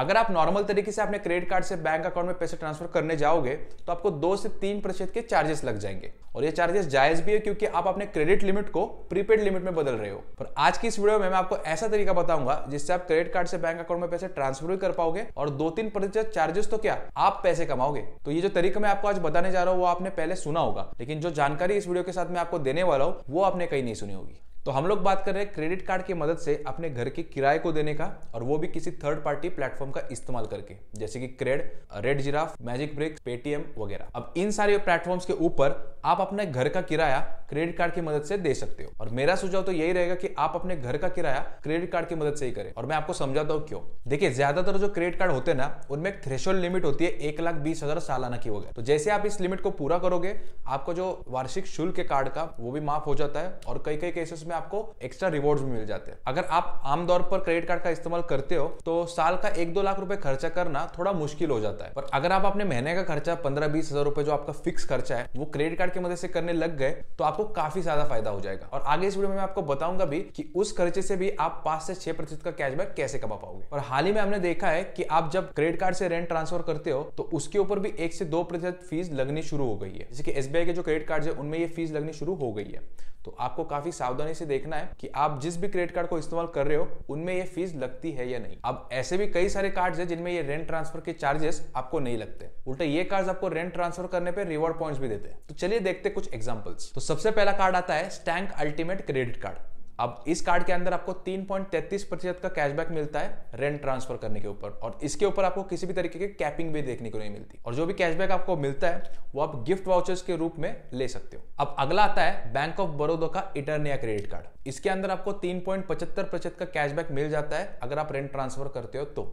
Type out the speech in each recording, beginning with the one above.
अगर आप नॉर्मल तरीके से अपने क्रेडिट कार्ड से बैंक अकाउंट में पैसे ट्रांसफर करने जाओगे तो आपको दो से तीन प्रतिशत के चार्जेस लग जाएंगे और ये चार्जेस जायज भी है क्योंकि आप अपने क्रेडिट लिमिट को प्रीपेड लिमिट में बदल रहे हो पर आज की इस वीडियो में मैं आपको ऐसा तरीका बताऊंगा जिससे आप क्रेडिट कार्ड से बैंक अकाउंट में पैसे ट्रांसफर भी कर पाओगे और दो तीन प्रतिशत चार्जेस तो क्या आप पैसे कमाओगे तो ये जो तरीका मैं आपको आज बताने जा रहा हूँ वो आपने पहले सुना होगा लेकिन जो जानकारी इस वीडियो के साथ मैं आपको देने वाला हूँ वो आपने कहीं नहीं सुनी होगी तो हम लोग बात कर रहे हैं क्रेडिट कार्ड की मदद से अपने घर के किराए को देने का और वो भी किसी थर्ड पार्टी प्लेटफॉर्म का इस्तेमाल करके जैसे कि Cred Red Giraffe Magic Brick Paytm वगैरह अब इन सारे प्लेटफॉर्म्स के ऊपर आप अपने घर का किराया क्रेडिट कार्ड की मदद से दे सकते हो और मेरा सुझाव तो यही रहेगा कि आप अपने घर का किराया क्रेडिट कार्ड की मदद से ही करें और मैं आपको समझाता हूँ क्यों देखिए ज्यादातर जो क्रेडिट कार्ड होते हैं ना उनमें एक थ्रेशोल्ड लिमिट होती है एक लाख बीस हजार सालाना की वगैरह तो जैसे आप इस लिमिट को पूरा करोगे आपका जो वार्षिक शुल्क कार्ड का वो भी माफ हो जाता है और कई कई केसेस में जिसमें आपको एक्स्ट्रा रिवॉर्ड्स भी मिल जाते हैं अगर आप आमतौर पर क्रेडिट कार्ड का इस्तेमाल करते हो तो साल का एक दो लाख रुपए खर्चा करना थोड़ा मुश्किल हो जाता है पर अगर आप अपने महीने का खर्चा पंद्रह बीस हजार रुपए जो आपका फिक्स खर्चा है वो क्रेडिट कार्ड की मदद से करने लग गए तो आपको काफी ज्यादा फायदा हो जाएगा और आगे इस वीडियो में आपको बताऊंगा भी कि उस खर्चे से भी आप पांच से छह प्रतिशत का कैशबैक कैसे कमा पाओगे और हाल ही में हमने देखा है कि आप जब क्रेडिट कार्ड से रेंट ट्रांसफर करते हो तो उसके ऊपर भी एक से दो प्रतिशत फीस लगनी शुरू हो गई है जैसे कि एसबीआई के जो क्रेडिट कार्ड है उनमें ये फीस लगनी शुरू हो गई है तो आपको काफी सावधानी से देखना है कि आप जिस भी क्रेडिट कार्ड को इस्तेमाल कर रहे हो उनमें ये फीस लगती है या नहीं अब ऐसे भी कई सारे कार्ड है जिनमें ये रेंट ट्रांसफर के चार्जेस आपको नहीं लगते उल्टा ये कार्ड आपको रेंट ट्रांसफर करने पर रिवॉर्ड पॉइंट भी देते हैं तो चलिए देखते कुछ एग्जाम्पल्स तो सबसे पहला कार्ड आता है स्टैंक अल्टीमेट क्रेडिट कार्ड अब इस कार्ड के अंदर आपको 3.33 प्रतिशत का कैशबैक मिलता है रेंट ट्रांसफर करने के ऊपर और इसके ऊपर आपको किसी भी तरीके के कैपिंग भी देखने को नहीं मिलती और जो भी कैशबैक आपको मिलता है वो आप गिफ्ट वाउचर्स के रूप में ले सकते हो अब अगला आता है बैंक ऑफ बड़ौदा का इटर्निया क्रेडिट कार्ड इसके अंदर आपको तीन प्रतिशत का कैशबैक मिल जाता है अगर आप रेंट ट्रांसफर करते हो तो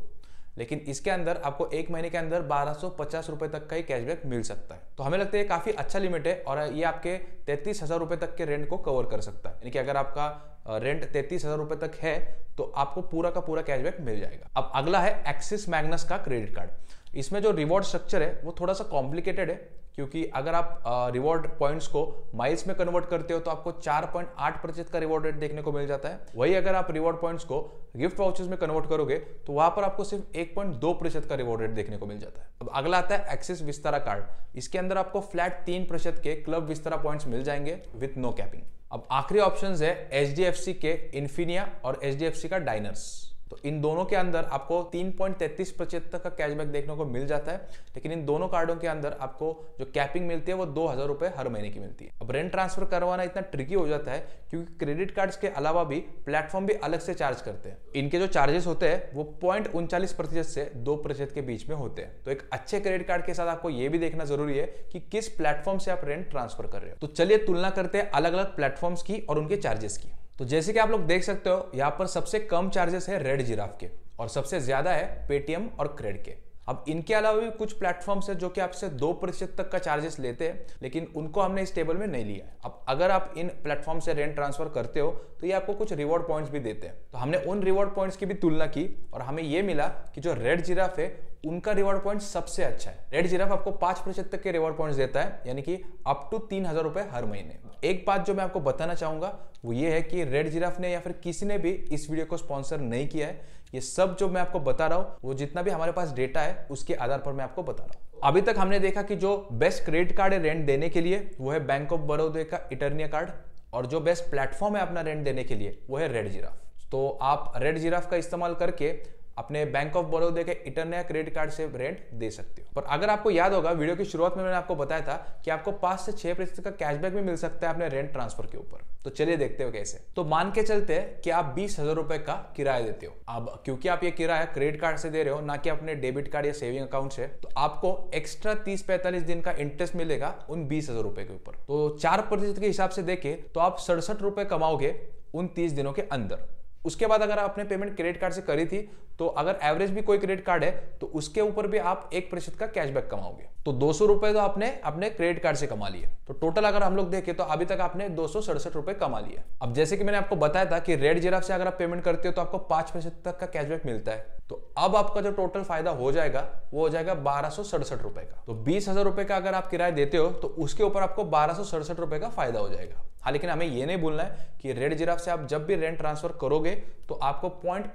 लेकिन इसके अंदर आपको एक महीने के अंदर बारह रुपए तक का ही कैशबैक मिल सकता है तो हमें लगता है ये काफी अच्छा लिमिट है और ये आपके तैतीस रुपए तक के रेंट को कवर कर सकता है यानी कि अगर आपका रेंट तैतीस हजार रुपए तक है तो आपको पूरा का पूरा कैशबैक मिल जाएगा अब अगला है एक्सिस मैग्नस का क्रेडिट कार्ड इसमें जो रिवॉर्ड स्ट्रक्चर है वो थोड़ा सा कॉम्प्लिकेटेड है क्योंकि अगर आप रिवॉर्ड पॉइंट्स को माइल्स में कन्वर्ट करते हो तो आपको 4.8 प्रतिशत का रिवॉर्ड रेट देखने को मिल जाता है वही अगर आप रिवॉर्ड पॉइंट्स को गिफ्ट वाउचर्स में कन्वर्ट करोगे तो वहां पर आपको सिर्फ 1.2 प्रतिशत का रिवॉर्ड रेट देखने को मिल जाता है अब अगला आता है एक्सिस विस्तारा कार्ड इसके अंदर आपको फ्लैट तीन प्रतिशत के क्लब विस्तारा पॉइंट्स मिल जाएंगे विथ नो कैपिंग अब आखिरी ऑप्शन है एच के इन्फिनिया और एच का डाइनर्स तो इन दोनों के अंदर आपको तीन पॉइंट तैतीस प्रतिशत तक का कैशबैक देखने को मिल जाता है लेकिन इन दोनों कार्डों के अंदर आपको जो कैपिंग मिलती है वो दो हजार रुपए हर महीने की मिलती है अब रेंट ट्रांसफर करवाना इतना ट्रिकी हो जाता है क्योंकि क्रेडिट कार्ड्स के अलावा भी प्लेटफॉर्म भी अलग से चार्ज करते हैं इनके जो चार्जेस होते हैं वो पॉइंट उनचालीस प्रतिशत से दो प्रतिशत के बीच में होते हैं तो एक अच्छे क्रेडिट कार्ड के साथ आपको यह भी देखना जरूरी है कि किस प्लेटफॉर्म से आप रेंट ट्रांसफर कर रहे हो तो चलिए तुलना करते हैं अलग अलग प्लेटफॉर्म्स की और उनके चार्जेस की तो जैसे कि आप लोग देख सकते हो यहाँ पर सबसे कम चार्जेस है रेड जिराफ के और सबसे ज्यादा है पेटीएम और क्रेड के अब इनके अलावा भी कुछ प्लेटफॉर्म्स है जो कि आपसे दो प्रतिशत तक का चार्जेस लेते हैं लेकिन उनको हमने इस टेबल में नहीं लिया है अब अगर आप इन प्लेटफॉर्म से रेंट ट्रांसफर करते हो तो ये आपको कुछ रिवॉर्ड पॉइंट्स भी देते हैं तो हमने उन रिवॉर्ड पॉइंट्स की भी तुलना की और हमें ये मिला कि जो रेड जिराफ है उनका रिवॉर्ड पॉइंट सबसे अच्छा है रेड जिराफ आपको पांच प्रतिशत तक के रिवॉर्ड पॉइंट देता है यानी कि अप टू तीन हजार रुपए हर महीने एक बात जो मैं आपको बताना चाहूंगा वो ये है कि रेड जिराफ ने या फिर किसी ने भी इस वीडियो को स्पॉन्सर नहीं किया है ये सब जो मैं आपको बता रहा हूँ वो जितना भी हमारे पास डेटा है उसके आधार पर मैं आपको बता रहा हूँ अभी तक हमने देखा कि जो बेस्ट क्रेडिट कार्ड है रेंट देने के लिए वो है बैंक ऑफ बड़ौदे का इटर्निया कार्ड और जो बेस्ट प्लेटफॉर्म है अपना रेंट देने के लिए वो है रेड जिराफ तो आप रेड जिराफ का इस्तेमाल करके अपने बैंक ऑफ बड़ौदे के इटरनया क्रेडिट कार्ड से रेंट दे सकते हो पर अगर आपको याद होगा वीडियो की शुरुआत में मैंने आपको बताया था कि आपको पांच से छह प्रतिशत का कैशबैक भी मिल सकता है अपने रेंट ट्रांसफर के ऊपर तो चलिए देखते हो कैसे तो मान के चलते हैं कि आप बीस हजार रुपए का किराया देते हो अब क्योंकि आप ये किराया क्रेडिट कार्ड से दे रहे हो ना कि अपने डेबिट कार्ड या सेविंग अकाउंट से तो आपको एक्स्ट्रा तीस पैंतालीस दिन का इंटरेस्ट मिलेगा उन बीस हजार रुपए के ऊपर तो चार प्रतिशत के हिसाब से देखे तो आप सड़सठ रुपए कमाओगे उन तीस दिनों के अंदर उसके बाद अगर आपने पेमेंट क्रेडिट कार्ड से करी थी तो अगर एवरेज भी कोई क्रेडिट कार्ड है तो उसके ऊपर भी आप एक प्रतिशत का कैशबैक कमाओगे तो दो सौ रुपए तो आपने अपने क्रेडिट कार्ड से कमा लिए तो टोटल अगर हम लोग देखें तो अभी तक आपने दो सौ सड़सठ रुपए कमा लिए अब जैसे कि मैंने आपको बताया था कि रेड जेराफ से अगर आप पेमेंट करते हो तो आपको पांच प्रतिशत तक का कैशबैक मिलता है तो अब आपका जो टोटल फायदा हो जाएगा वो हो जाएगा बारह रुपए का तो बीस हजार रुपए का अगर आप किराया देते हो तो उसके ऊपर आपको बारह रुपए का फायदा हो जाएगा हाँ लेकिन हमें ये नहीं भूलना है कि रेड जिराफ से आप जब भी रेंट ट्रांसफर करोगे तो आपको पॉइंट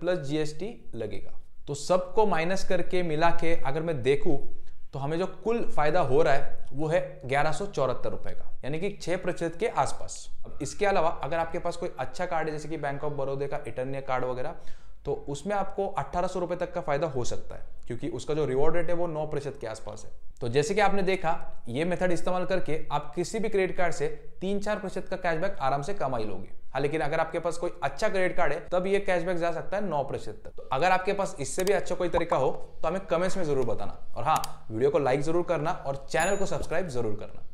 प्लस जीएसटी लगेगा तो सबको माइनस करके मिला के अगर मैं देखूं तो हमें जो कुल फायदा हो रहा है वो है ग्यारह सौ चौहत्तर रुपए का यानी कि छह प्रतिशत के आसपास अब इसके अलावा अगर आपके पास कोई अच्छा कार्ड है जैसे कि बैंक ऑफ बड़ौदे का इटर्निया कार्ड वगैरह तो उसमें आपको अट्ठारह सौ रुपए तक का फायदा हो सकता है क्योंकि उसका जो रिवॉर्ड रेट है वो नौ प्रतिशत के आसपास है तो जैसे कि आपने देखा ये मेथड इस्तेमाल करके आप किसी भी क्रेडिट कार्ड से तीन चार प्रतिशत का कैशबैक आराम से कमाई लोगे हाँ, लेकिन अगर आपके पास कोई अच्छा क्रेडिट कार्ड है तब ये कैशबैक जा सकता है नौ प्रतिशत तक तो अगर आपके पास इससे भी अच्छा कोई तरीका हो तो हमें कमेंट्स में जरूर बताना और हाँ वीडियो को लाइक जरूर करना और चैनल को सब्सक्राइब जरूर करना